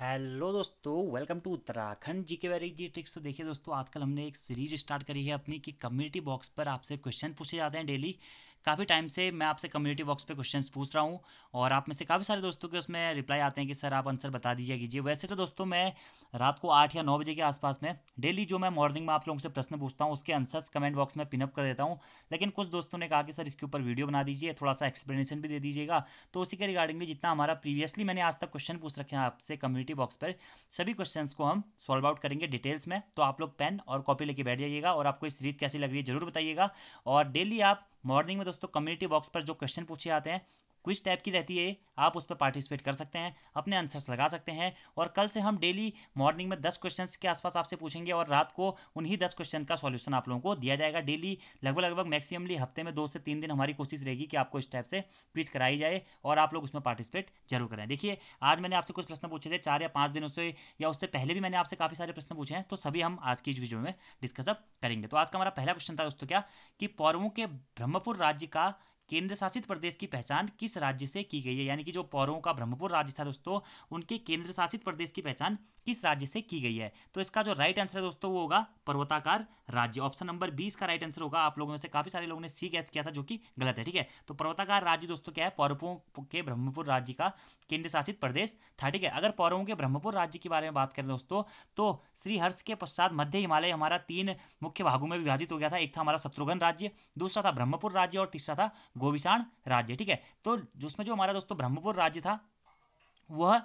hello दोस्तों welcome to Uttarakhand जी के very जी tricks तो देखिए दोस्तों आजकल हमने एक सीरीज स्टार्ट करी है अपनी कि कम्युनिटी बॉक्स पर आपसे क्वेश्चन पूछे जाते हैं डेली काफ़ी टाइम से मैं आपसे कम्युनिटी बॉक्स पे क्वेश्चंस पूछ रहा हूँ और आप में से काफ़ी सारे दोस्तों के उसमें रिप्लाई आते हैं कि सर आप आंसर बता दीजिए कीजिए वैसे तो दोस्तों मैं रात को आठ या नौ बजे के आसपास में डेली जो मैं मॉर्निंग में आप लोगों से प्रश्न पूछता हूँ उसके आंसर्स कमेंट बॉक्स में पिनअप कर देता हूँ लेकिन कुछ दोस्तों ने कहा कि सर इसके ऊपर वीडियो बना दीजिए थोड़ा सा एक्सप्लेनेशन भी दे दीजिएगा तो उसी के रिगार्डिंगली जितना हमारा प्रीवियसली मैंने आज तक क्वेश्चन पूछ रखे हैं आपसे कम्युनिटी बॉक्स पर सभी क्वेश्चन को हम सॉल्व आउट करेंगे डिटेल्स में तो आप लोग पेन और कॉपी लेके बैठ जाइएगा और आपको इस सीरीज कैसी लग रही है जरूर बताइएगा और डेली आप मॉर्निंग में दोस्तों कम्युनिटी बॉक्स पर जो क्वेश्चन पूछे आते हैं क्विज टाइप की रहती है आप उस पर पार्टिसिपेट कर सकते हैं अपने आंसर्स लगा सकते हैं और कल से हम डेली मॉर्निंग में दस क्वेश्चन के आसपास आपसे पूछेंगे और रात को उन्हीं दस क्वेश्चन का सॉल्यूशन आप लोगों को दिया जाएगा डेली लगभग लगभग मैक्सिमली हफ्ते में दो से तीन दिन हमारी कोशिश रहेगी कि आपको इस टाइप से क्विज कराई जाए और आप लोग उसमें पार्टिसिपेट जरूर करें देखिए आज मैंने आपसे कुछ प्रश्न पूछे थे चार या पाँच दिनों से या उससे पहले भी मैंने आपसे काफ़ी सारे प्रश्न पूछे हैं तो सभी हम आज की इस वीडियो में डिस्कसअप करेंगे तो आज का हमारा पहला क्वेश्चन था दोस्तों क्या कि पौरवों के ब्रह्मपुर राज्य का केंद्र शासित प्रदेश की पहचान किस राज्य से की गई है यानी कि जो पौरों का ब्रह्मपुर राज्य था दोस्तों उनके केंद्र शासित प्रदेश की पहचान किस राज्य से की गई है तो इसका जो राइट आंसर है दोस्तों वो होगा पर्वताकार राज्य ऑप्शन नंबर बीस का राइट आंसर होगा आप लोगों में से काफी सारे लोगों ने सी गैस किया था जो कि गलत है ठीक है तो पर्वताकार राज्य दोस्तों क्या है पौरवों के ब्रह्मपुर राज्य का केंद्र शासित प्रदेश था ठीक है अगर पौरवों के ब्रह्मपुर राज्य के बारे में बात करें दोस्तों तो श्रीहर्ष के पश्चात मध्य हिमालय हमारा तीन मुख्य भागों में विभाजित हो गया था एक था हमारा शत्रुघ्न राज्य दूसरा था ब्रह्मपुर राज्य और तीसरा था गोविषाण राज्य ठीक है तो उसमें जो हमारा दोस्तों ब्रह्मपुर राज्य था वह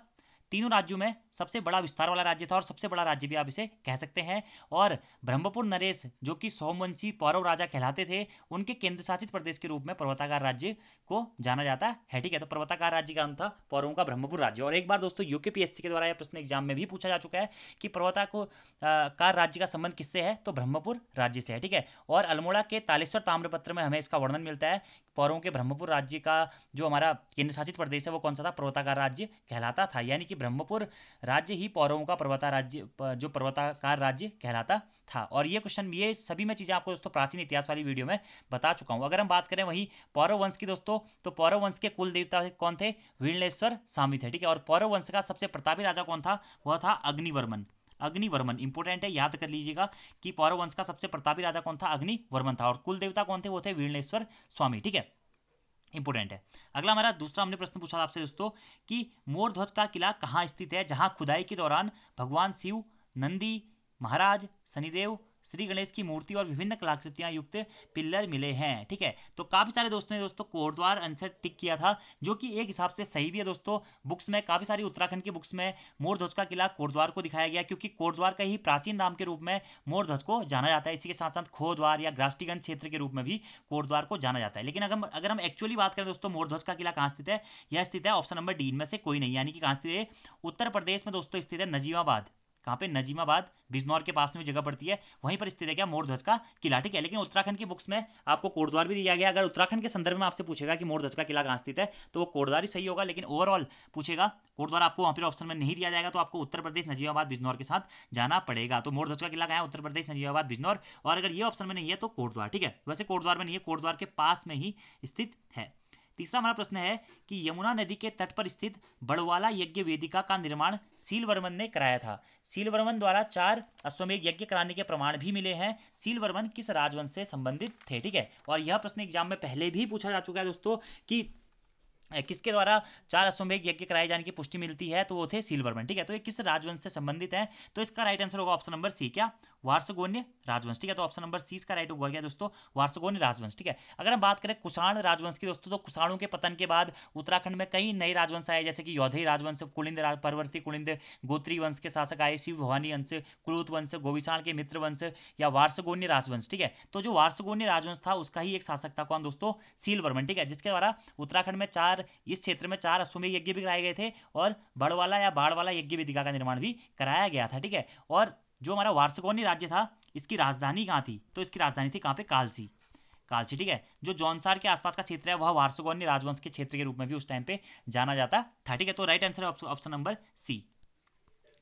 तीनों राज्यों में सबसे बड़ा विस्तार वाला राज्य था और सबसे बड़ा राज्य भी आप इसे कह सकते हैं और ब्रह्मपुर नरेश जो कि सोमवंशी पौरव राजा कहलाते थे उनके केंद्र शासित प्रदेश के रूप में पर्वताकार राज्य को जाना जाता है ठीक है तो पर्वताकार राज्य का अंत था पौरवों का ब्रह्मपुर राज्य और एक बार दोस्तों यूके पीएससी के द्वारा यह प्रश्न एग्जाम में भी पूछा जा चुका है कि पर्वता को कार राज्य का संबंध किससे है तो ब्रह्मपुर राज्य से है ठीक है और अल्मोड़ा के तालेश्वर ताम्रपत्र में हमें इसका वर्णन मिलता है पौरों के ब्रह्मपुर राज्य का जो हमारा केंद्र शासित प्रदेश है वो कौन सा था पर्वताकार राज्य कहलाता था यानी कि ब्रह्मपुर राज्य ही पौरों का पर्वता राज्य जो पर्वताकार राज्य कहलाता था और ये क्वेश्चन ये सभी मैं चीज़ें आपको दोस्तों प्राचीन इतिहास वाली वीडियो में बता चुका हूँ अगर हम बात करें वहीं पौरव वंश की दोस्तों तो पौरव वंश के कुल देवता कौन थे वीरणेश्वर स्वामी थे ठीक है और पौरव वंश का सबसे प्रतापी राजा कौन था वह था अग्निवर्मन अग्निवर्मन इंपोर्टेंट है याद कर लीजिएगा कि पौरव वंश का सबसे प्रतापी राजा कौन था अग्निवर्मन था और कुल देवता कौन थे वो थे वीरणेश्वर स्वामी ठीक है इंपोर्टेंट है अगला हमारा दूसरा हमने प्रश्न पूछा आपसे दोस्तों कि मोर ध्वज का किला कहाँ स्थित है जहाँ खुदाई के दौरान भगवान शिव नंदी महाराज शनिदेव श्री गणेश की मूर्ति और विभिन्न कलाकृतियां युक्त पिल्लर मिले हैं ठीक है तो काफी सारे दोस्तों ने दोस्तों कोटद्वार आंसर टिक किया था जो कि एक हिसाब से सही भी है दोस्तों बुक्स में काफी सारी उत्तराखंड की बुक्स में मोर ध्वज का किला कोटद्वार को दिखाया गया क्योंकि कोटद्वार का ही प्राचीन नाम के रूप में मोर ध्वज को जाना जाता है इसी के साथ साथ खोद्वार या ग्रास्टीगंज क्षेत्र के रूप में भी कोटद्वार को जाना जाता है लेकिन अगर अगर हम एक्चुअली बात करें दोस्तों मोर ध्वज का किला कहाँ स्थित है यह स्थित है ऑप्शन नंबर डी में से कोई नहीं यानी कि कहाँ स्थित है उत्तर प्रदेश में दोस्तों स्थित है नजीमाबाद कहाँ पे नजीमाबाद बिजनौर के पास में जगह पड़ती है वहीं पर स्थित है क्या मोरध्वज का किला ठीक है लेकिन उत्तराखंड की बुक्स में आपको कोटद्वार भी दिया गया अगर उत्तराखंड के संदर्भ में आपसे पूछेगा कि मोरध्वज का किला कहाँ स्थित है तो वो कोटद्वार ही सही होगा लेकिन ओवरऑल पूछेगा कोटद्वार आपको वहाँ पर ऑप्शन में नहीं दिया जाएगा तो आपको उत्तर प्रदेश नजीमाबाद बिजनौर के साथ जाना पड़ेगा तो मोरध्वज का किला कहाँ है उत्तर प्रदेश नजीमाबाद बिजनौर और अगर ये ऑप्शन में नहीं है तो कोटद्वार ठीक है वैसे कोटद्वार में नहीं है कोटद्वार के पास में ही स्थित है तीसरा हमारा प्रश्न है कि यमुना नदी के तट पर स्थित बड़वाला यज्ञ वेदिका का निर्माण सीलवर्मन ने कराया था सीलवर्मन द्वारा चार अश्वमेघ यज्ञ कराने के प्रमाण भी मिले हैं सीलवर्मन किस राजवंश से संबंधित थे ठीक है और यह प्रश्न एग्जाम में पहले भी पूछा जा चुका है दोस्तों कि किसके द्वारा चार अश्वमेघ यज्ञ कराए जाने की पुष्टि मिलती है तो वो थे सीलवर्मन ठीक है तो ये किस राजवंश से संबंधित है तो इसका राइट आंसर होगा ऑप्शन नंबर सी क्या वार्षगोन्य राजवंश ठीक है तो ऑप्शन नंबर सी इसका राइट होगा क्या दोस्तों वार्षगोन्य राजवंश ठीक है अगर हम बात करें कुषाण राजवंश की दोस्तों तो कुषाणों के पतन के बाद उत्तराखंड में कई नए राजवंश आए जैसे कि यौधे राजवंश कुलिंद राज परवर्ती कुलिंद गोत्री वंश के शासक आए शिव भवानी वंश कुलूत वंश गोविषाण के मित्र वंश या वार्षगोन्य राजवंश ठीक है तो जो वार्षगोन्य राजवंश था उसका ही एक शासक था कौन दोस्तों सीलवर्मन ठीक है जिसके द्वारा उत्तराखंड में चार चार इस क्षेत्र में चार अश्वमेघ यज्ञ भी कराए गए थे और बड़वाला या बाड़वाला यज्ञ विधिका का निर्माण भी कराया गया था ठीक है और जो हमारा वार्षकोनी राज्य था इसकी राजधानी कहाँ थी तो इसकी राजधानी थी कहाँ पे कालसी कालसी ठीक है जो जौनसार के आसपास का क्षेत्र है वह वार्षकोनी राजवंश के क्षेत्र के रूप में भी उस टाइम पे जाना जाता था ठीक है तो राइट आंसर है ऑप्शन नंबर सी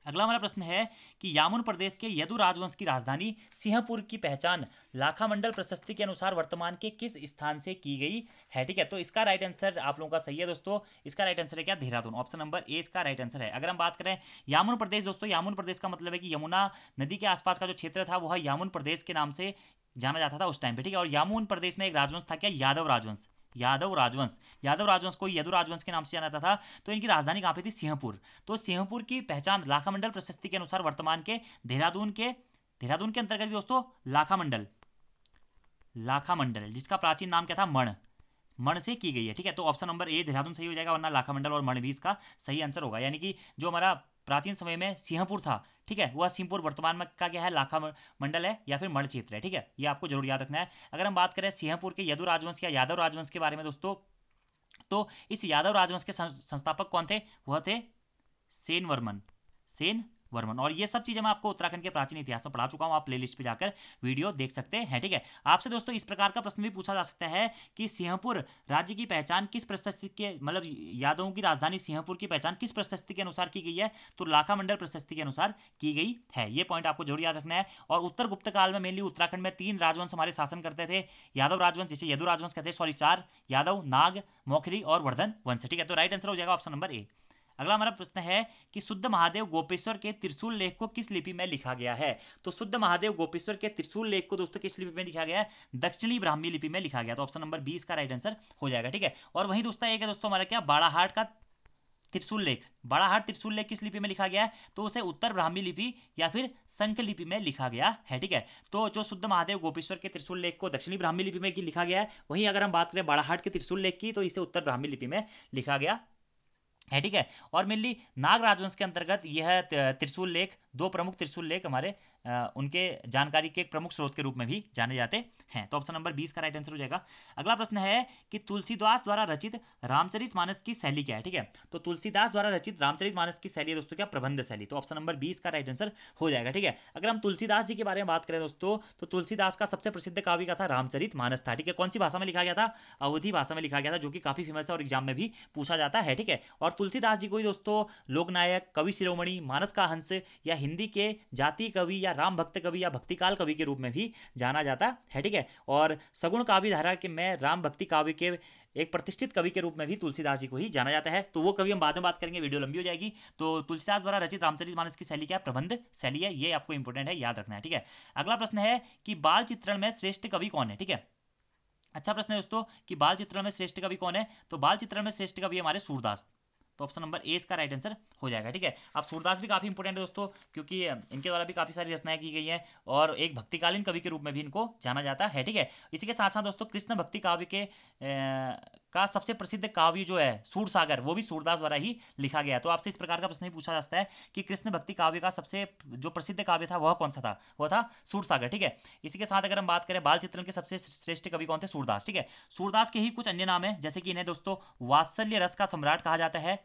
अगला हमारा प्रश्न है कि यामुन प्रदेश के यदु राजवंश की राजधानी सिंहपुर की पहचान लाखा मंडल प्रशस्ति के अनुसार वर्तमान के किस स्थान से की गई है ठीक है तो इसका राइट आंसर आप लोगों का सही है दोस्तों इसका राइट आंसर है क्या देहरादून ऑप्शन नंबर ए इसका राइट आंसर है अगर हम बात करें यामुन प्रदेश दोस्तों यामुन प्रदेश का मतलब है कि यमुना नदी के आसपास का जो क्षेत्र था वह यामुन प्रदेश के नाम से जाना जाता था उस टाइम पे ठीक है और यामुन प्रदेश में एक राजवंश था क्या यादव राजवंश यादव राजवंश यादव राजवंश को यदु राजवंश के नाम से जाना था तो इनकी राजधानी कहाँ पे थी सिंहपुर तो सिंहपुर की पहचान लाखा प्रशस्ति के अनुसार वर्तमान के देहरादून के देहरादून के अंतर्गत दोस्तों लाखामंडल लाखामंडल जिसका प्राचीन नाम क्या था मण मण से की गई है ठीक है तो ऑप्शन नंबर ए देहरादून सही हो जाएगा वरना लाखामंडल और मण भी इसका सही आंसर होगा यानी कि जो हमारा प्राचीन समय में सिंहपुर था ठीक है सिंहपुर वर्तमान में का क्या है लाखा मंडल है या फिर मढ़ क्षेत्र है ठीक है ये आपको जरूर याद रखना है अगर हम बात करें सिंहपुर के यदु राजवंश या यादव राजवंश के बारे में दोस्तों तो इस यादव राजवंश के संस्थापक कौन थे वह थे सेन वर्मन सेन वर्मन और ये सब चीजें मैं आपको उत्तराखंड के प्राचीन इतिहास में पढ़ा चुका हूँ आप प्लेलिस्ट पे जाकर वीडियो देख सकते हैं ठीक है आपसे दोस्तों इस प्रकार का प्रश्न भी पूछा जा सकता है कि सिंहपुर राज्य की पहचान किस प्रशस्ति के मतलब यादवों की राजधानी सिंहपुर की पहचान किस प्रशस्ति के अनुसार की गई है तो लाखा मंडल प्रशस्ति के अनुसार की गई है ये पॉइंट आपको जरूर याद रखना है और उत्तर गुप्त काल में मेनली उत्तराखंड में तीन राजवंश हमारे शासन करते थे यादव राजवंश जिसे यदु राजवंश कहते हैं सॉरी चार यादव नाग मोखरी और वर्धन वंश ठीक है तो राइट आंसर हो जाएगा ऑप्शन नंबर ए अगला हमारा प्रश्न है कि शुद्ध महादेव गोपेश्वर के त्रिशूल लेख को किस लिपि में लिखा गया है तो शुद्ध महादेव गोपेश्वर के त्रिशूल लेख को दोस्तों किस लिपि में लिखा गया है दक्षिणी ब्राह्मी लिपि में लिखा गया तो ऑप्शन नंबर बी इसका राइट आंसर हो जाएगा ठीक है और वही दोस्तों एक है दोस्तों हमारा क्या बाड़ाहाट का त्रिशूल लेख बड़ाहाट त्रिशूल लेख किस लिपि में लिखा गया है तो उसे उत्तर ब्राह्मी लिपि या फिर संख लिपि में लिखा गया है ठीक है तो जो शुद्ध महादेव गोपेश्वर के त्रिशूल लेख को दक्षिणी ब्राह्मी लिपि में लिखा गया है वहीं अगर हम बात करें बाड़ाहाट के त्रिशूल लेख की तो इसे उत्तर ब्राह्मी लिपि में लिखा गया है ठीक है और मेनली नाग राजवंश के अंतर्गत यह त्रिशूल लेख दो प्रमुख त्रिशूल लेख हमारे उनके जानकारी के एक प्रमुख स्रोत के रूप में भी जाने जाते हैं तो ऑप्शन नंबर बीस का राइट आंसर हो जाएगा अगला प्रश्न है कि तुलसीदास द्वारा रचित रामचरित मानस की शैली क्या है ठीक है तो तुलसीदास द्वारा रचित रामचरित मानस की शैली है दोस्तों क्या प्रबंध शैली तो ऑप्शन नंबर बीस का राइट आंसर हो जाएगा ठीक है अगर हम तुलसीदास जी के बारे में बात करें दोस्तों तो तुलसीदास का सबसे प्रसिद्ध काव्य का था रामचरित मानस था ठीक है कौन सी भाषा में लिखा गया था अवधि भाषा में लिखा गया था जो कि काफी फेमस है और एग्जाम में भी पूछा जाता है ठीक है और तुलसीदास जी को दोस्तों लोकनायक कवि शिरोमणि मानस का हंस या हिंदी के जाति कवि या राम भक्त कवि या भक्तिकाल कवि के रूप में भी जाना जाता है ठीक है और सगुण काव्य धारा के मैं राम भक्ति काव्य के एक प्रतिष्ठित कवि के रूप में भी तुलसीदास जी को ही जाना जाता है तो वो कवि हम बाद में बात करेंगे वीडियो लंबी हो जाएगी तो तुलसीदास द्वारा रचित रामचरित मानस की शैली क्या प्रबंध शैली है ये आपको इंपॉर्टेंट है याद रखना है ठीक है अगला प्रश्न है कि बाल चित्रण में श्रेष्ठ कवि कौन है ठीक है अच्छा प्रश्न है दोस्तों कि बाल चित्रण में श्रेष्ठ कवि कौन है तो बाल चित्रण में श्रेष्ठ कवि हमारे सूरदास तो ऑप्शन नंबर ए इसका राइट आंसर हो जाएगा ठीक है अब सूरदास भी काफ़ी इंपोर्टेंट है दोस्तों क्योंकि इनके द्वारा भी काफ़ी सारी रचनाएं की गई हैं और एक भक्तिकालीन कवि के रूप में भी इनको जाना जाता है ठीक है इसी के साथ साथ दोस्तों कृष्ण भक्ति काव्य के का सबसे प्रसिद्ध काव्य जो है सूरसागर वो भी सूरदास द्वारा ही लिखा गया तो आपसे इस प्रकार का प्रश्न पूछा जा सकता है कि कृष्ण भक्ति काव्य का सबसे जो प्रसिद्ध काव्य था वह कौन सा था वह था सूरसागर ठीक है इसी के साथ अगर हम बात करें बाल चित्रण के सबसे श्रेष्ठ कवि कौन थे सूरदास ठीक है सूरदास के ही कुछ अन्य नाम है जैसे कि इन्हें दोस्तों वात्सल्य रस का सम्राट कहा जाता है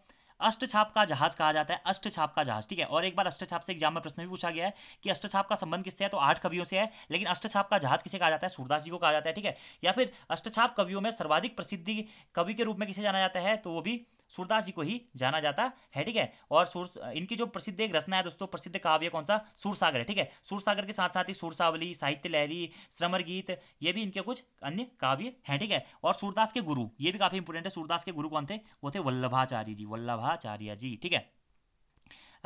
अष्टछाप का जहाज कहा जाता है अष्टछाप का जहाज ठीक है और एक बार अष्टछाप से एग्जाम में प्रश्न भी पूछा गया है कि अष्टछाप का संबंध किससे है तो आठ कवियों से है लेकिन अष्टछाप का जहाज किसे कहा जाता है सूरदास जी को कहा जाता है ठीक है या फिर अष्टछाप कवियों में सर्वाधिक प्रसिद्धि कवि के रूप में किसे जाना जाता है तो वो भी सूरदास जी को ही जाना जाता है ठीक है और सूर इनकी जो प्रसिद्ध एक रचना है दोस्तों प्रसिद्ध काव्य कौन सा सूरसागर है ठीक है सूरसागर के साथ साथ ही सूरसावली साहित्य लहरी श्रमर गीत ये भी इनके कुछ अन्य काव्य हैं ठीक है और सूरदास के गुरु ये भी काफी इंपोर्टेंट है सूरदास के गुरु कौन थे वो थे वल्लभाचार्य जी वल्लभाचार्य जी ठीक है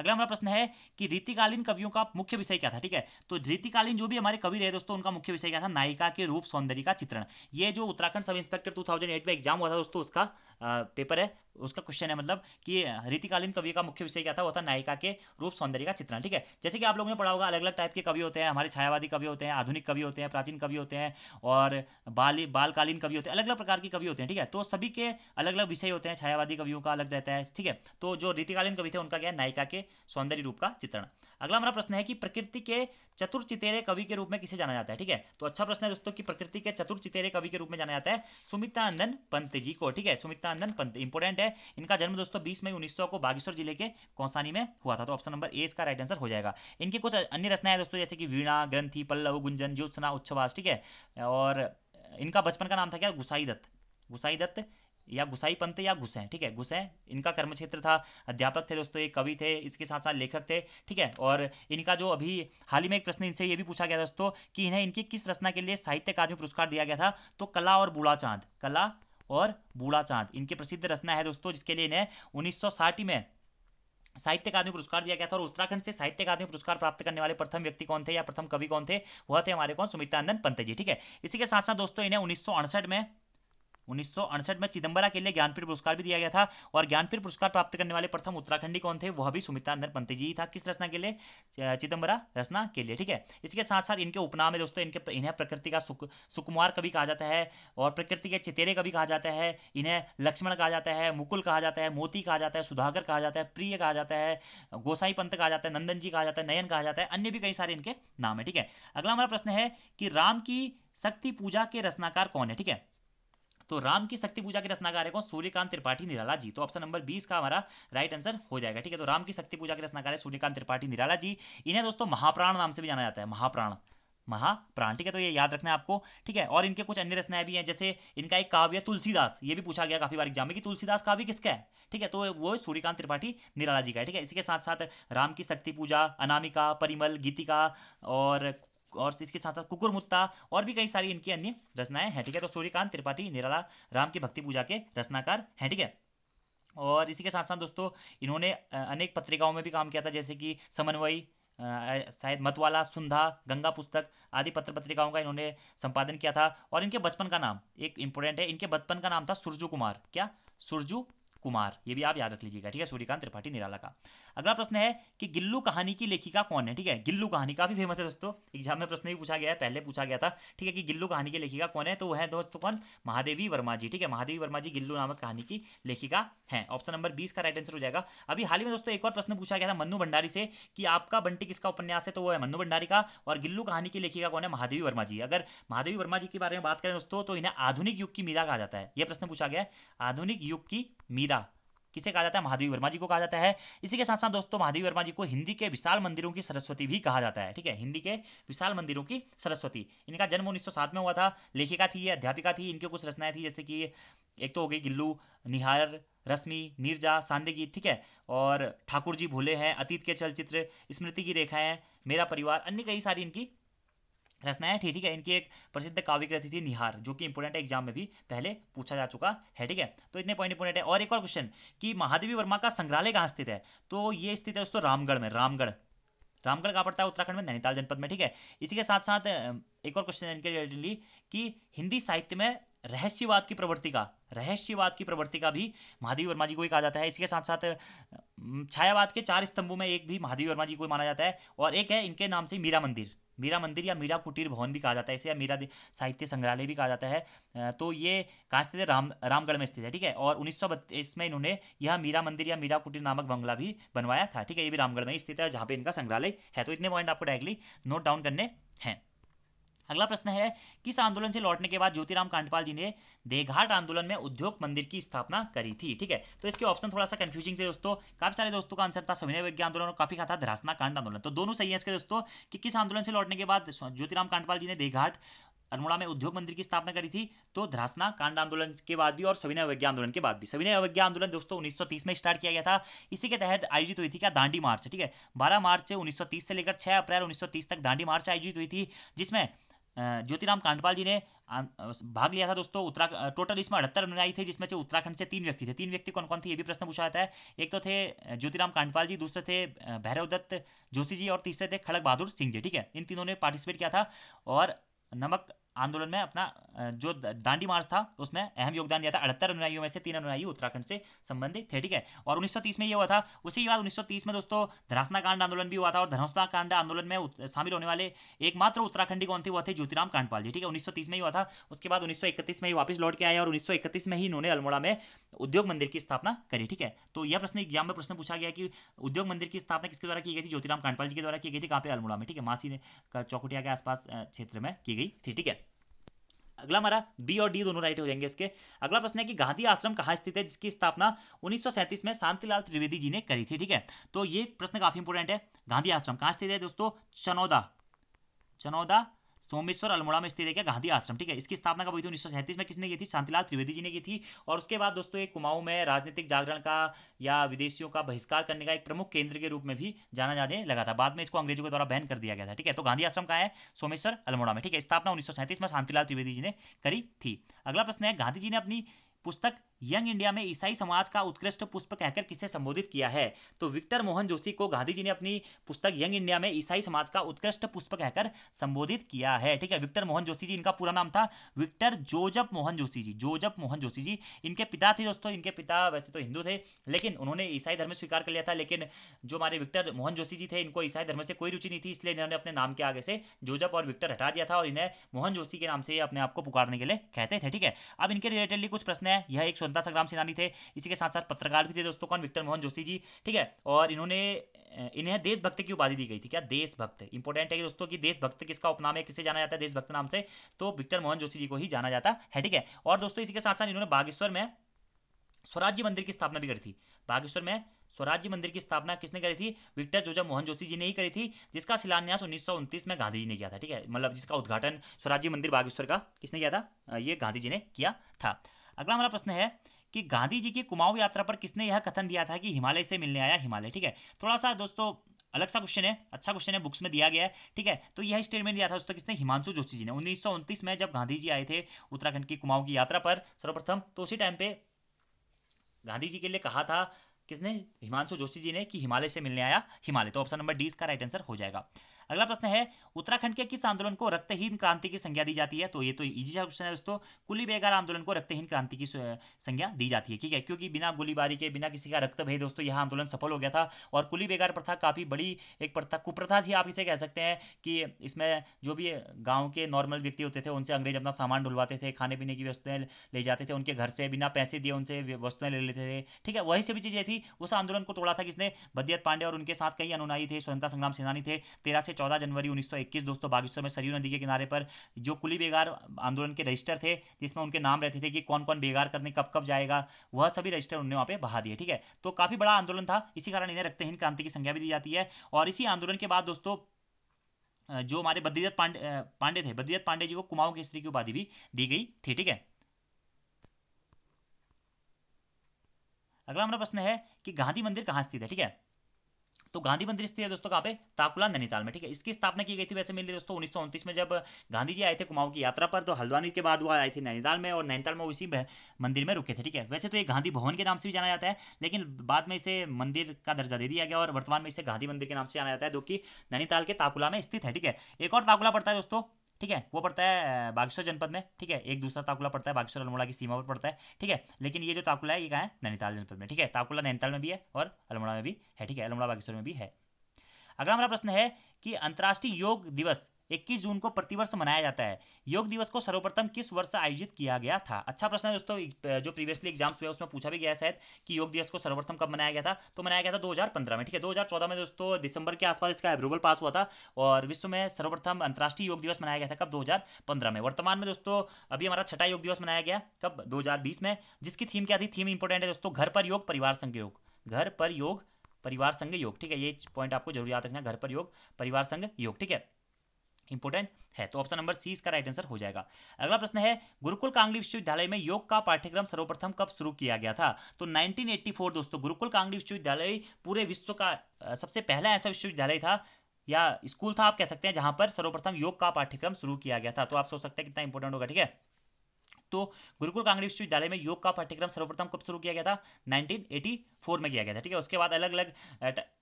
अगला हमारा प्रश्न है कि रीतिकालीन कवियों का मुख्य विषय क्या था ठीक है तो रीतिकालीन जो भी हमारे कवि रहे दोस्तों उनका मुख्य विषय क्या था नायिका के रूप सौंदर्य का चित्रण ये जो उत्तराखंड सब इंस्पेक्टर 2008 में एग्जाम हुआ था दोस्तों उसका पेपर है उसका क्वेश्चन है मतलब कि रीतिकालीन कवि का मुख्य विषय क्या था वो था नायिका के रूप सौंदर्य का चित्रण ठीक है जैसे कि आप लोगों ने पढ़ा होगा अलग अलग टाइप के कवि होते हैं हमारे छायावादी कवि होते हैं आधुनिक कवि होते हैं प्राचीन कवि होते हैं और बाली बालकालीन कवि होते हैं अलग अलग प्रकार के कवि होते हैं ठीक है तो सभी के अलग अलग विषय होते हैं छायावादी कवियों का अलग रहता है ठीक है तो जो रीतिकालीन कवि थे उनका क्या है नायिका के सौंदर्य रूप का चित्रण अगला हमारा प्रश्न है कि प्रकृति के चतुर चितेरे कवि के रूप में किसे जाना जाता है ठीक है तो अच्छा प्रश्न है दोस्तों कि प्रकृति के चतुर चितेरे कवि के रूप में जाना जाता है सुमितानंदन पंत जी को ठीक है सुमितानंदन पंत इंपोर्टेंट है इनका जन्म दोस्तों बीस मई उन्नीस को बागेश्वर जिले के कौसानी में हुआ था तो ऑप्शन नंबर ए इसका राइट आंसर हो जाएगा इनकी कुछ अन्य रचना है दोस्तों जैसे कि वीणा ग्रंथी पल्लव गुंजन ज्योत्सना उच्छवास ठीक है और इनका बचपन का नाम था क्या गुसाई दत्त गुसाई दत्त या गुसाई पंत या घुस ठीक है घुस इनका कर्म क्षेत्र था अध्यापक थे दोस्तों ये कवि थे इसके साथ साथ लेखक थे ठीक है और इनका जो अभी हाल ही में एक प्रश्न इनसे ये भी पूछा गया दोस्तों कि इन्हें इनकी किस रचना के लिए साहित्य अकादमी पुरस्कार दिया गया था तो कला और बूढ़ा चांद कला और बूढ़ा चांद इनकी प्रसिद्ध रचना है दोस्तों जिसके लिए इन्हें उन्नीस में साहित्य अकादमी पुरस्कार दिया गया था और उत्तराखंड से साहित्य अकादमी पुरस्कार प्राप्त करने वाले प्रथम व्यक्ति कौन थे या प्रथम कवि कौन थे वह थे हमारे कौन सुमितानंद पंत जी ठीक है इसी के साथ साथ दोस्तों इन्हें उन्नीस में उन्नीस में चिदम्बरा के लिए ज्ञानपीठ पुरस्कार भी दिया गया था और ज्ञानपीठ पुरस्कार प्राप्त करने वाले प्रथम उत्तराखंडी कौन थे वह भी सुमित्रांधन पंत जी था किस रचना के लिए चिदम्बरा रचना के लिए ठीक है इसके साथ साथ इनके उपनाम है दोस्तों इनके इन्हें प्रकृति का सुक, सुकुमार कभी कहा जाता है और प्रकृति के चितेरे कभी कहा जाता है इन्हें लक्ष्मण कहा जाता है मुकुल कहा जाता है मोती कहा जाता है सुधाकर कहा जाता है प्रिय कहा जाता है गोसाई पंत कहा जाता है नंदन जी कहा जाता है नयन कहा जाता है अन्य भी कई सारे इनके नाम है ठीक है अगला हमारा प्रश्न है कि राम की शक्ति पूजा के रचनाकार कौन है ठीक है तो राम की शक्ति पूजा के रचनाकार है कौन सूर्यकांत त्रिपाठी निराला जी तो ऑप्शन नंबर बीस का हमारा राइट आंसर हो जाएगा ठीक है तो राम की शक्ति पूजा के रचनाकार है सूर्यकांत त्रिपाठी निराला जी इन्हें दोस्तों महाप्राण नाम से भी जाना जाता है महाप्राण महाप्राण ठीक है तो ये याद रखना है आपको ठीक है और इनके कुछ अन्य रचनाएं भी हैं जैसे इनका एक काव्य तुलसीदास ये भी पूछा गया काफी बार एग्जाम में कि तुलसीदास काव्य किसका है ठीक है तो वो सूर्यकांत त्रिपाठी निराला जी का है ठीक है इसी के साथ साथ राम की शक्ति पूजा अनामिका परिमल गीतिका और और इसके साथ साथ कुकुर मुत्ता और भी कई सारी इनकी अन्य रचनाएं हैं ठीक है तो सूर्यकांत त्रिपाठी निराला राम की भक्ति पूजा के रचनाकार हैं ठीक है और इसी के साथ साथ दोस्तों इन्होंने अनेक पत्रिकाओं में भी काम किया था जैसे कि समन्वयी शायद मतवाला सुंधा गंगा पुस्तक आदि पत्र पत्रिकाओं का इन्होंने संपादन किया था और इनके बचपन का नाम एक इम्पोर्टेंट है इनके बचपन का नाम था सुरजू कुमार क्या सुरजू कुमार ये भी आप याद रख लीजिएगा ठीक है सूर्यकांत त्रिपाठी निराला का अगला प्रश्न है कि गिल्लू कहानी की लेखिका कौन है ठीक है गिल्लू कहानी काफी फेमस है दोस्तों एग्जाम में प्रश्न भी पूछा गया है पहले पूछा गया था ठीक है कि गिल्लू कहानी की लेखिका कौन है तो वह है दोस्तों कौन महादेवी वर्मा जी ठीक है महादेवी वर्मा जी गिल्लू नामक कहानी की लेखिका है ऑप्शन नंबर बीस का राइट आंसर हो जाएगा अभी हाल ही में दोस्तों एक और प्रश्न पूछा गया था मन्नू भंडारी से कि आपका बंटी किसका उपन्यास है तो वह है मन्नू भंडारी का और गिल्लू कहानी की लेखिका कौन है महादेवी वर्मा जी अगर महादेवी वर्मा जी के बारे में बात करें दोस्तों तो इन्हें आधुनिक युग की मीरा कहा जाता है यह प्रश्न पूछा गया आधुनिक युग की मीरा किसे कहा जाता है महादेवी वर्मा जी को कहा जाता है इसी के साथ साथ दोस्तों महादेवी वर्मा जी को हिंदी के विशाल मंदिरों की सरस्वती भी कहा जाता है ठीक है हिंदी के विशाल मंदिरों की सरस्वती इनका जन्म उन्नीस में हुआ था लेखिका थी अध्यापिका थी इनकी कुछ रचनाएं थी जैसे कि एक तो हो गई गिल्लू निहार रश्मि नीरजा सांदेगी ठीक है और ठाकुर जी भोले हैं अतीत के चलचित्र स्मृति की रेखाएं मेरा परिवार अन्य कई सारी इनकी रचनाएं ठीक ठीक है इनकी एक प्रसिद्ध काव्य कृति थी निहार जो कि इंपोर्टेंट एग्जाम में भी पहले पूछा जा चुका है ठीक है तो इतने पॉइंट इंपोर्टेंट है और एक और क्वेश्चन कि महादेवी वर्मा का संग्रहालय कहाँ स्थित है तो ये स्थित है दोस्तों रामगढ़ में रामगढ़ रामगढ़ कहाँ पड़ता है उत्तराखंड में नैनीताल जनपद में ठीक है इसी के साथ साथ एक और क्वेश्चन इनके रिलेटेडली कि हिंदी साहित्य में रहस्यवाद की प्रवृत्ति का रहस्यवाद की प्रवृत्ति का भी महादेवी वर्मा जी को ही कहा जाता है इसके साथ साथ छायावाद के चार स्तंभों में एक भी महादेवी वर्मा जी को माना जाता है और एक है इनके नाम से मीरा मंदिर मीरा मंदिर या मीरा कुटीर भवन भी कहा जाता है इसे या मीरा साहित्य संग्रहालय भी कहा जाता है तो ये कहाँ स्थित है राम रामगढ़ में स्थित है ठीक है और उन्नीस में इन्होंने यह मीरा मंदिर या मीरा कुटीर नामक बंगला भी बनवाया था ठीक है ये भी रामगढ़ में स्थित है जहाँ पे इनका संग्रहालय है तो इतने पॉइंट आपको डायरेक्टली नोट डाउन करने हैं अगला प्रश्न है किस आंदोलन से लौटने के बाद ज्योतिराम कांडपाल जी ने देघाट आंदोलन में उद्योग मंदिर की स्थापना करी थी ठीक है तो इसके ऑप्शन थोड़ा सा कंफ्यूजिंग थे दोस्तों काफी सारे दोस्तों का आंसर था सविनय विज्ञ आंदोलन और काफी था धरासना कांड आंदोलन तो दोनों सही है इसके दोस्तों कि किस आंदोलन से लौटने के बाद ज्योतिराम कांडपाल जी ने देघाट अल्मोड़ा में उद्योग मंदिर की स्थापना करी थी तो धरासना कांड आंदोलन के बाद भी और सविनय अवज्ञा आंदोलन के बाद भी सविनय अवज्ञा आंदोलन दोस्तों 1930 में स्टार्ट किया गया था इसी के तहत आयोजित हुई थी क्या दांडी मार्च ठीक है 12 मार्च 1930 से लेकर 6 अप्रैल 1930 तक दांडी मार्च आयोजित हुई थी जिसमें ज्योतिराम कांडपाल जी ने भाग लिया था दोस्तों उत्तरा टोटल इसमें अठहत्तर रन आई थे जिसमें से उत्तराखंड से तीन व्यक्ति थे तीन व्यक्ति कौन कौन थे ये भी प्रश्न पूछा जाता है एक तो थे ज्योतिराम कांडपाल जी दूसरे थे भैरव दत्त जोशी जी और तीसरे थे खड़ग बहादुर सिंह जी ठीक है इन तीनों ने पार्टिसिपेट किया था और नमक आंदोलन में अपना जो दांडी मार्च था उसमें अहम योगदान दिया था अड़हत्तर अनुयायियों में से तीन अनुयायी उत्तराखंड से संबंधित थे ठीक है और 1930 में यह हुआ था उसी के बाद 1930 में दोस्तों धरासना कांड आंदोलन भी हुआ था और धरासना कांड आंदोलन में शामिल होने वाले एकमात्र उत्तराखंडी कौन थे वह थे ज्योतिराम कांडपाल जी ठीक है उन्नीस में ही हुआ था उसके बाद उन्नीस में ही वापस लौट के आए और उन्नीस में ही इन्होंने अल्मोड़ा में उद्योग मंदिर की स्थापना करी ठीक है तो यह प्रश्न एग्जाम में प्रश्न पूछा गया कि उद्योग मंदिर की स्थापना किसके द्वारा की गई थी ज्योतिराम कांडपाल जी के द्वारा की गई थी कहाँ पे अल्मोड़ा में ठीक है मासी ने चौकुटिया के आसपास क्षेत्र में की गई थी ठीक है अगला हमारा बी और डी दोनों राइट हो जाएंगे इसके अगला प्रश्न है कि गांधी आश्रम कहाँ स्थित है जिसकी स्थापना उन्नीस में शांतिलाल त्रिवेदी जी ने करी थी ठीक है तो ये प्रश्न काफी इंपोर्टेंट है गांधी आश्रम कहाँ स्थित है दोस्तों चनौदा चनौदा सोमेश्वर अल्मोड़ा में स्थित है क्या गांधी आश्रम ठीक है इसकी स्थापना कब हुई थी उन्नीस में किसने की थी शांतिलाल त्रिवेदी जी ने की थी और उसके बाद दोस्तों ये कुमाऊं में राजनीतिक जागरण का या विदेशियों का बहिष्कार करने का एक प्रमुख केंद्र के रूप में भी जाना जाने लगा था बाद में इसको अंग्रेजों के द्वारा बैन कर दिया गया था ठीक है तो गांधी आश्रम का है सोमेश्वर अल्मोड़ा में ठीक है स्थापना उन्नीस में शांतिलाल त्रिवेदी जी ने करी थी अगला प्रश्न है गांधी जी ने अपनी पुस्तक यंग इंडिया में ईसाई समाज का उत्कृष्ट पुष्प कहकर किसे संबोधित किया है तो विक्टर मोहन जोशी को गांधी जी ने अपनी पुस्तक यंग इंडिया में ईसाई समाज का उत्कृष्ट पुष्प कहकर संबोधित किया है ठीक है विक्टर मोहन जोशी जी इनका पूरा नाम था Victor Joseph Mohan Joshi ji Joseph Mohan Joshi ji इनके पिता थे दोस्तों इनके पिता वैसे तो हिंदू थे लेकिन उन्होंने ईसाई धर्म स्वीकार कर लिया था लेकिन जो हमारे विक्टर मोहन जोशी जी थे इनको ईसाई धर्म से कोई रुचि नहीं थी इसलिए इन्होंने अपने नाम के आगे से जोजब और विक्टर हटा दिया था और इन्हें मोहन जोशी के नाम से अपने आप को पुकारने के लिए कहते थे ठीक है अब इनके रिलेटेडली कुछ प्रश्न है यह एक स्वतंत्रता संग्राम सेनानी थे इसी के साथ साथ पत्रकार भी थे दोस्तों कौन विक्टर मोहन जोशी जी ठीक है और इन्होंने इन्हें देशभक्त की उपाधि दी गई थी क्या देशभक्त इंपॉर्टेंट है कि दोस्तों कि देशभक्त किसका उपनाम है किसे जाना जाता है देशभक्त नाम से तो विक्टर मोहन जोशी जी को ही जाना जाता है ठीक है और दोस्तों इसी के साथ साथ इन्होंने बागेश्वर में स्वराज्य मंदिर की स्थापना भी करी थी बागेश्वर में स्वराज्य मंदिर की स्थापना किसने करी थी विक्टर जोजा मोहन जोशी जी ने ही करी थी जिसका शिलान्यास उन्नीस में गांधी जी ने किया था ठीक है मतलब जिसका उद्घाटन स्वराज्य मंदिर बागेश्वर का किसने किया था ये गांधी जी ने किया था अगला हमारा प्रश्न है कि गांधी जी की कुमाऊं यात्रा पर किसने यह कथन दिया था कि हिमालय से मिलने आया हिमालय ठीक है थोड़ा सा दोस्तों अलग सा क्वेश्चन है अच्छा क्वेश्चन है बुक्स में दिया गया है ठीक है तो यह स्टेटमेंट दिया था दोस्तों किसने हिमांशु जोशी जी ने उन्नीस में जब गांधी जी आए थे उत्तराखंड की कुमाऊं की यात्रा पर सर्वप्रथम तो उसी टाइम पे गांधी जी के लिए कहा था किसने हिमांशु जोशी जी ने कि हिमालय से मिलने आया हिमालय तो ऑप्शन नंबर डी इसका राइट आंसर हो जाएगा अगला प्रश्न है उत्तराखंड के किस आंदोलन को रक्तहीन क्रांति की संज्ञा दी जाती है तो ये तो इजी सा क्वेश्चन है दोस्तों कुली बेगार आंदोलन को रक्तहीन क्रांति की संज्ञा दी जाती है ठीक है क्योंकि बिना गोलीबारी के बिना किसी का रक्त भेद दोस्तों यह आंदोलन सफल हो गया था और कुली बेगार प्रथा काफ़ी बड़ी एक प्रथा कुप्रथा थी आप इसे कह सकते हैं कि इसमें जो भी गाँव के नॉर्मल व्यक्ति होते थे उनसे अंग्रेज अपना सामान ढुलवाते थे खाने पीने की वस्तुएं ले जाते थे उनके घर से बिना पैसे दिए उनसे वस्तुएं ले लेते थे ठीक है वही सभी चीज़ें थी उस आंदोलन को तोड़ा था किसने बद्यत पांडे और उनके साथ कई अनुनाई थे स्वतंत्रता संग्राम सेनानी थे तेरह से 14 जनवरी 1921 दोस्तों बागेश्वर में सरयू नदी के किनारे पर जो कुली बेगार आंदोलन के रजिस्टर थे जिसमें उनके नाम रहते थे कि कौन कौन बेगार करने कब कब जाएगा वह सभी रजिस्टर उन्होंने वहाँ पे बहा दिए ठीक है तो काफ़ी बड़ा आंदोलन था इसी कारण इन्हें रखते हिंद क्रांति की संख्या भी दी जाती है और इसी आंदोलन के बाद दोस्तों जो हमारे बद्रीजत पांडे पांडे थे बद्रीजत पांडे जी को कुमाऊं स्त्री की उपाधि भी दी गई थी ठीक है अगला हमारा प्रश्न है कि गांधी मंदिर कहाँ स्थित है ठीक है तो गांधी मंदिर स्थित है दोस्तों कहाँ पे ताकुला नैनीताल में ठीक है इसकी स्थापना की गई थी वैसे मिली दोस्तों उन्नीस में जब गांधी जी आए थे कुमाऊं की यात्रा पर तो हल्द्वानी के बाद वो आए थे नैनीताल में और नैनीताल में उसी मंदिर में रुके थे ठीक है वैसे तो ये गांधी भवन के नाम से भी जाना जाता है लेकिन बाद में इसे मंदिर का दर्जा दे दिया गया और वर्तमान में इसे गांधी मंदिर के नाम से जाना जाता है जो कि नैनीताल के ताकुला में स्थित है ठीक है एक और ताकुला पड़ता है दोस्तों ठीक है वो पड़ता है बागेश्वर जनपद में ठीक है एक दूसरा ताकुला पड़ता है बागेश्वर अल्मोड़ा की सीमा पर पड़ता है ठीक है लेकिन ये जो ताकुला है ये कहा है नैनीताल जनपद में ठीक है ताकुला नैनीताल में भी है और अल्मोड़ा में भी है ठीक है अल्मोड़ा बागेश्वर में भी है अगला हमारा प्रश्न है कि अंतर्राष्ट्रीय योग दिवस 21 जून को प्रतिवर्ष मनाया जाता है योग दिवस को सर्वप्रथम किस वर्ष आयोजित किया गया था अच्छा प्रश्न है दोस्तों जो प्रीवियसली एग्जाम्स हुए उसमें पूछा भी गया शायद कि योग दिवस को सर्वप्रथम कब मनाया गया था तो मनाया गया था 2015 में ठीक है 2014 में दोस्तों दिसंबर के आसपास इसका अप्रूवल पास हुआ था और विश्व में सर्वप्रथम अंतर्राष्ट्रीय योग दिवस मनाया गया था कब दो में वर्तमान में दोस्तों अभी हमारा छठा योग दिवस मनाया गया कब दो में जिसकी थीम क्या थी थीम इंपोर्टेंट है दोस्तों घर पर योग परिवार संघ योग घर पर योग परिवार संघ योग ठीक है ये पॉइंट आपको जरूर याद रखना घर पर योग परिवार संघ योग ठीक है इंपोर्टेंट है तो ऑप्शन नंबर सी इसका राइट आंसर हो जाएगा अगला प्रश्न है गुरुकुल कांगली विश्वविद्यालय में योग का पाठ्यक्रम सर्वप्रथम कब शुरू किया गया था तो 1984 दोस्तों गुरुकुल कांगली विश्वविद्यालय पूरे विश्व का सबसे पहला ऐसा विश्वविद्यालय था या स्कूल था आप कह सकते हैं जहां पर सर्वप्रथम योग का पाठ्यक्रम शुरू किया गया था तो आप सोच सकते हैं कितना इंपोर्टेंट होगा ठीक है तो गुरुकुल कांग्रेस विश्वविद्यालय में योग का पाठ्यक्रम सर्वप्रथम कब शुरू किया गया था 1984 में किया गया था ठीक है उसके बाद अलग अलग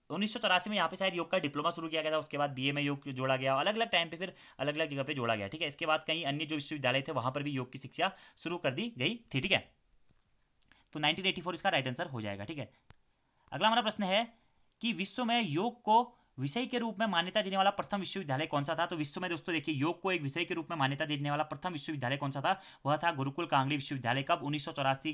तो उन्नीस में यहाँ पे शायद योग का डिप्लोमा शुरू किया गया था उसके बाद बीए में योग जोड़ा गया अलग अलग टाइम पे फिर अलग अलग जगह पे जोड़ा गया ठीक है इसके बाद कहीं अन्य जो विश्वविद्यालय थे वहां पर भी योग की शिक्षा शुरू कर दी गई थी ठीक है तो 1984 इसका राइट आंसर हो जाएगा ठीक है अगला हमारा प्रश्न है कि विश्व में योग को विषय के रूप में मान्यता देने वाला प्रथम विश्वविद्यालय कौन सा था तो विश्व में दोस्तों देखिए योग को एक विषय के रूप में मान्यता देने वाला प्रथम विश्वविद्यालय कौन सा था वह था गुरुकुल कांगड़ी विश्वविद्यालय कब उन्नीस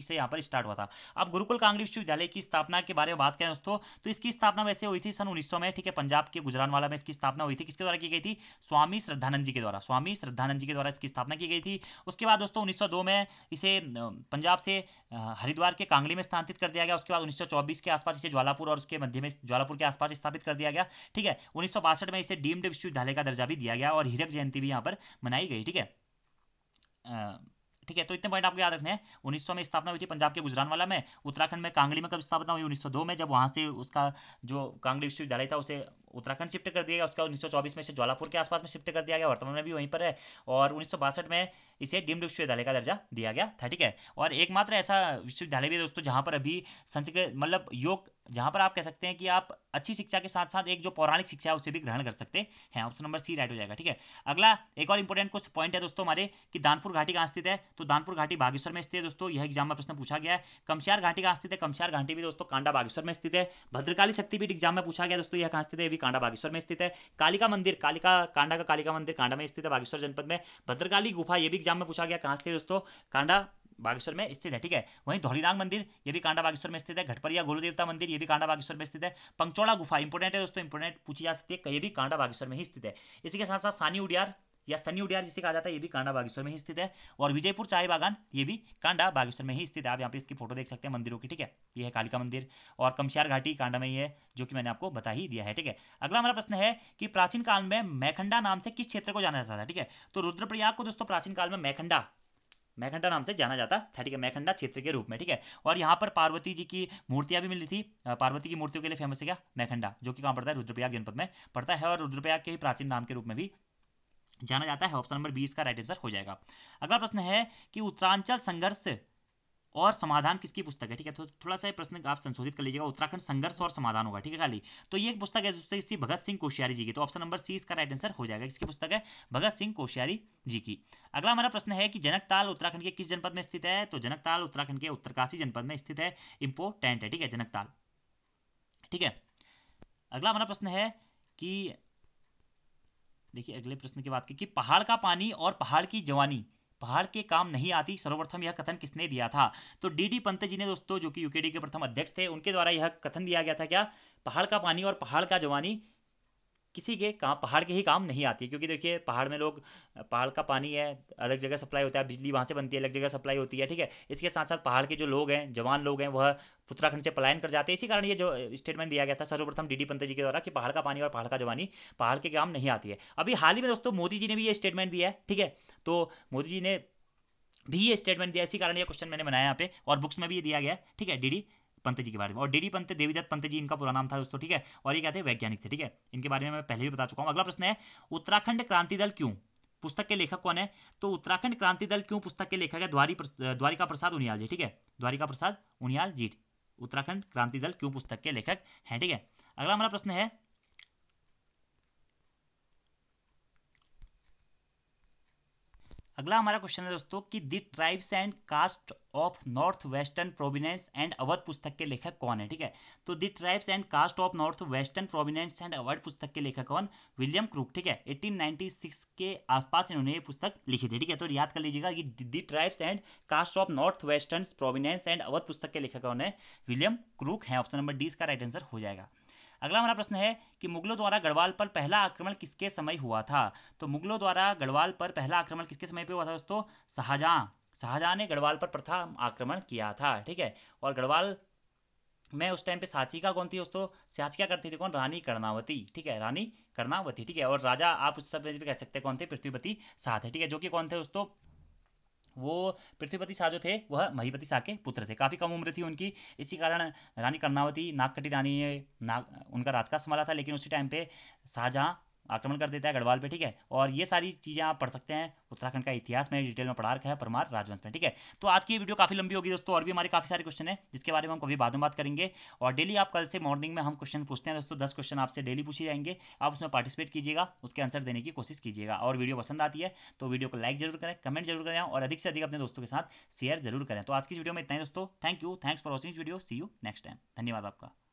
से यहाँ पर स्टार्ट हुआ था अब गुरुकुल कांगड़ी विश्वविद्यालय की स्थापना के बारे में बात करें दोस्तों तो इसकी स्थापना वैसे हुई थी सन उन्नीस में ठीक है पंजाब के गुजरानवाला में इसकी स्थापना हुई थी किसके द्वारा की गई थी स्वामी श्रद्धानंद जी के द्वारा स्वामी श्रद्धानंद जी के द्वारा इसकी स्थापना की गई थी उसके बाद दोस्तों उन्नीस में इसे पंजाब से हरिद्वार के कांगड़ी में स्थानांतरित कर दिया गया उसके बाद उन्नीस के आसपास इसे ज्वालापुर और उसके मध्य में ज्वालापुर के आसपास स्थापित कर दिया गया ठीक है उन्नीस में इसे डीम्ड विश्वविद्यालय का दर्जा भी दिया गया और हीरक जयंती भी यहाँ पर मनाई गई ठीक है ठीक है तो इतने पॉइंट आपको याद रखने हैं 1900 में स्थापना हुई थी पंजाब के गुजरानवाला में उत्तराखंड में कांगली में कब स्थापना हुई 1902 में जब वहां से उसका जो कांगली विश्वविद्यालय था उसे उत्तराखंड शिफ्ट कर दिया गया उसके बाद उन्नीस में इसे ज्वालापुर के आसपास में शिफ्ट कर दिया गया वर्तमान में भी वहीं पर है और उन्नीस में इसे डीम्ड विश्वविद्यालय का दर्जा दिया गया था ठीक है और एकमात्र ऐसा विश्वविद्यालय भी है दोस्तों जहाँ पर अभी संस्कृत मतलब योग जहाँ पर आप कह सकते हैं कि आप अच्छी शिक्षा के साथ साथ एक जो पौराणिक शिक्षा है उसे भी ग्रहण कर सकते हैं ऑप्शन नंबर सी राइट हो जाएगा ठीक है अगला एक और इंपॉर्टेंट कुछ पॉइंट है दोस्तों हमारे कि दानपुर घाटी कहाँ स्थित है तो दानपुर घाटी बागेश्वर में स्थित है दोस्तों यह एग्जाम में प्रश्न पूछा गया है कमशार घाटी कहाँ स्थित है कमशार घाटी भी दोस्तों कांडा बागेश्वर में स्थित है भद्रकाली शक्तिपीठ एग्जाम में पूछा गया दोस्तों यह कहाँ स्थित है कांडा बागेश्वर में स्थित है कालिका मंदिर कालिका कांडा का कालिका मंदिर कांडा में स्थित है बागेश्वर जनपद में भद्रकाली गुफा ये भी एग्जाम में पूछा गया कहाँ स्थित है दोस्तों कांडा बागेश्वर में स्थित है ठीक है वहीं धौलीनाग मंदिर ये भी कांडा बागेश्वर में स्थित है घटपरिया गुरुदेवता मंदिर ये भी कांडा बागेश्वर में स्थित है पंचोड़ा गुफा इंपोर्टेंट है दोस्तों इंपोर्टेंट पूछी जा सकती है ये भी कांडा बागेश्वर में ही स्थित है इसी के साथ साथ सानी उडियार या सनी उडियार जिसे कहा जाता है ये भी कांडा बागेश्वर में ही स्थित है और विजयपुर चाय बागान ये भी कांडा बागेश्वर में ही स्थित है आप यहाँ पे इसकी फोटो देख सकते हैं मंदिरों की ठीक है ये है कालिका मंदिर और कमशियार घाटी कांडा में ही है जो कि मैंने आपको बता ही दिया है ठीक है अगला हमारा प्रश्न है कि प्राचीन काल में मैखंडा नाम से किस क्षेत्र को जाना जाता था ठीक है तो रुद्रप्रयाग को दोस्तों प्राचीन काल में मैखंडा मैखंडा नाम से जाना जाता था ठीक है मैखंडा क्षेत्र के रूप में ठीक है और यहाँ पर पार्वती जी की मूर्तियां भी मिली थी पार्वती की मूर्तियों के लिए फेमस है क्या मैखंडा जो कि कहाँ पड़ता है रुद्रप्रयाग जनपद में पड़ता है और रुद्रप्रयाग के ही प्राचीन नाम के रूप में भी जाना जाता है ऑप्शन नंबर बी इसका राइट आंसर हो जाएगा अगला प्रश्न है कि उत्तरांचल संघर्ष और समाधान किसकी पुस्तक है ठीक है तो थोड़ा सा प्रश्न आप संशोधित कर लीजिएगा उत्तराखंड संघर्ष और समाधान होगा ठीक है खाली तो ये एक पुस्तक है जिससे किसी भगत सिंह कोश्यारी जी की तो ऑप्शन नंबर सी इसका राइट आंसर हो जाएगा किसकी पुस्तक है भगत सिंह कोश्यारी जी की अगला हमारा प्रश्न है कि जनकताल उत्तराखंड के किस जनपद में स्थित है तो जनकताल उत्तराखंड के उत्तरकाशी जनपद में स्थित है इंपोर्टेंट है ठीक है जनकताल ठीक है अगला हमारा प्रश्न है कि देखिए अगले प्रश्न की बात की कि पहाड़ का पानी और पहाड़ की जवानी पहाड़ के काम नहीं आती सर्वप्रथम यह कथन किसने दिया था तो डी डी पंत जी ने दोस्तों जो कि यूकेडी के प्रथम अध्यक्ष थे उनके द्वारा यह कथन दिया गया था क्या पहाड़ का पानी और पहाड़ का जवानी किसी के काम पहाड़ के ही काम नहीं आती है क्योंकि देखिए पहाड़ में लोग पहाड़ का पानी है अलग जगह सप्लाई होता है बिजली वहाँ से बनती है अलग जगह सप्लाई होती है ठीक है इसके साथ साथ पहाड़ के जो लोग हैं जवान लोग हैं वह उत्तराखंड से पलायन कर जाते हैं इसी कारण ये जो स्टेटमेंट दिया गया था सर्वप्रथम डी डी पंत जी के द्वारा कि पहाड़ का पानी और पहाड़ का जवानी पहाड़ के काम नहीं आती है अभी हाल ही में दोस्तों मोदी जी ने भी ये स्टेटमेंट दिया है ठीक है तो मोदी जी ने भी ये स्टेटमेंट दिया इसी कारण ये क्वेश्चन मैंने बनाया यहाँ पे और बुक्स में भी ये दिया गया ठीक है डी डी पंत जी के बारे में और डीडी पंत देवीदत्त पंत जी इनका पूरा नाम था दोस्तों ठीक है और ये क्या वैज्ञानिक थे ठीक है इनके बारे में मैं पहले भी बता चुका हूँ अगला प्रश्न है उत्तराखंड क्रांति दल क्यों पुस्तक के लेखक कौन है तो उत्तराखंड क्रांति दल क्यों पुस्तक के लेखक है द्वारी द्वारिका प्रसाद उनियाल जी ठीक है द्वारिका प्रसाद उनियाल जी उत्तराखंड क्रांति दल क्यों पुस्तक के लेखक हैं ठीक है अगला हमारा प्रश्न है अगला हमारा क्वेश्चन है दोस्तों कि the tribes and caste of north western provinces and Awadh पुस्तक के लेखक कौन है ठीक है तो the tribes and caste of north western provinces and Awadh पुस्तक के लेखक कौन विलियम क्रूक ठीक है 1896 के आसपास इन्होंने ये पुस्तक लिखी थी ठीक है तो याद कर लीजिएगा कि the tribes and caste of north western provinces and Awadh पुस्तक के लेखक कौन है विलियम क्रूक है ऑप्शन नंबर डी इसका राइट आंसर हो जाएगा अगला हमारा प्रश्न है कि मुगलों द्वारा गढ़वाल पर पहला आक्रमण किसके समय हुआ था तो मुगलों द्वारा गढ़वाल पर पहला आक्रमण किसके समय पर हुआ था दोस्तों शाहजहां शाहजहां ने गढ़वाल पर प्रथम आक्रमण किया था ठीक है और गढ़वाल मैं उस टाइम पे साचिका कौन थी दोस्तों साचिका करती थी कौन रानी कर्णावती ठीक है रानी कर्णावती ठीक है और राजा आप उस सब कह सकते हैं कौन थे पृथ्वीपति साथ है ठीक है जो कि कौन थे दोस्तों वो पृथ्वीपति शाह जो थे वह महीपति शाह के पुत्र थे काफ़ी कम उम्र थी उनकी इसी कारण रानी कर्णावती नागकटी रानी ने नाग उनका राज संभाला था लेकिन उसी टाइम पे शाहजहाँ आक्रमण कर देता है गढ़वाल पे ठीक है और ये सारी चीज़ें आप पढ़ सकते हैं उत्तराखंड का इतिहास में डिटेल में पढ़ा रखा है परमार राजवंश में ठीक है तो आज की वीडियो काफ़ी लंबी होगी दोस्तों और भी हमारे काफ़ी सारे क्वेश्चन है जिसके बारे में हम कभी बाद में बात करेंगे और डेली आप कल से मॉर्निंग में हम क्वेश्चन पूछते हैं दोस्तों दस क्वेश्चन आपसे डेली पूछे जाएंगे आप उसमें पार्टिसिपेट कीजिएगा उसके आंसर देने की कोशिश कीजिएगा और वीडियो पसंद आती है तो वीडियो को लाइक जरूर करें कमेंट जरूर करें और अधिक से अधिक अपने दोस्तों के साथ शेयर जरूर करें तो आज की वीडियो में इतना ही दोस्तों thank you thanks for watching video see you next time धन्यवाद आपका